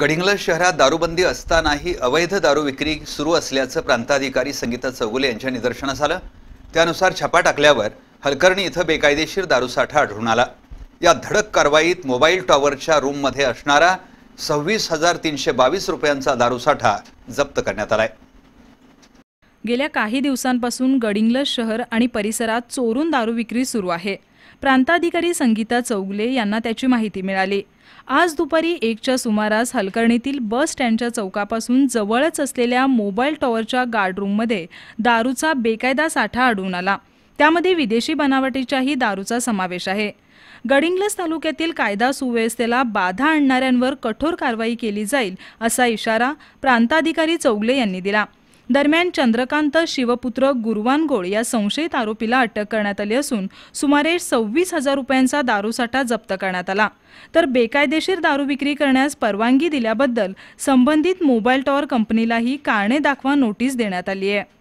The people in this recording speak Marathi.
गडिंग्लज शहरात दारूबंदी असतानाही अवैध दारू विक्री सुरू असल्याचं प्रांताधिकारी संगीता चौगुले यांच्या निदर्शनास आलं त्यानुसार छापा टाकल्यावर हलकर्णी इथं बेकायदेशीर दारूसाठा आढळून आला या धडक कारवाईत मोबाईल टॉवरच्या रूममध्ये असणारा सव्वीस हजार तीनशे बावीस रुपयांचा दारूसाठा जप्त करण्यात आलाय गेल्या काही दिवसांपासून गडिंग्लज शहर आणि परिसरात चोरून दारू विक्री सुरू आहे प्रांताधिकारी संगीता चौगले यांना त्याची माहिती मिळाली आज दुपारी एकच्या सुमारास हलकर्णीतील बस स्टँडच्या चौकापासून जवळच असलेल्या मोबाईल टॉवरच्या गार्डरूममध्ये दारूचा बेकायदा साठा आढळून आला त्यामध्ये विदेशी बनावटीच्याही दारूचा समावेश आहे गडिंग्लस तालुक्यातील कायदा सुव्यवस्थेला बाधा आणणाऱ्यांवर कठोर कारवाई केली जाईल असा इशारा प्रांताधिकारी चौगले यांनी दिला दरम्यान चंद्रकांत शिवपुत्र गोळ या संशयित आरोपीला अटक करण्यात आली असून सुमारे सव्वीस हजार रुपयांचा दारूसाठा जप्त करण्यात आला तर बेकायदेशीर दारू विक्री करण्यास परवानगी दिल्याबद्दल संबंधित मोबाईल टॉवर कंपनीलाही कारणे दाखवा नोटीस देण्यात आली आहे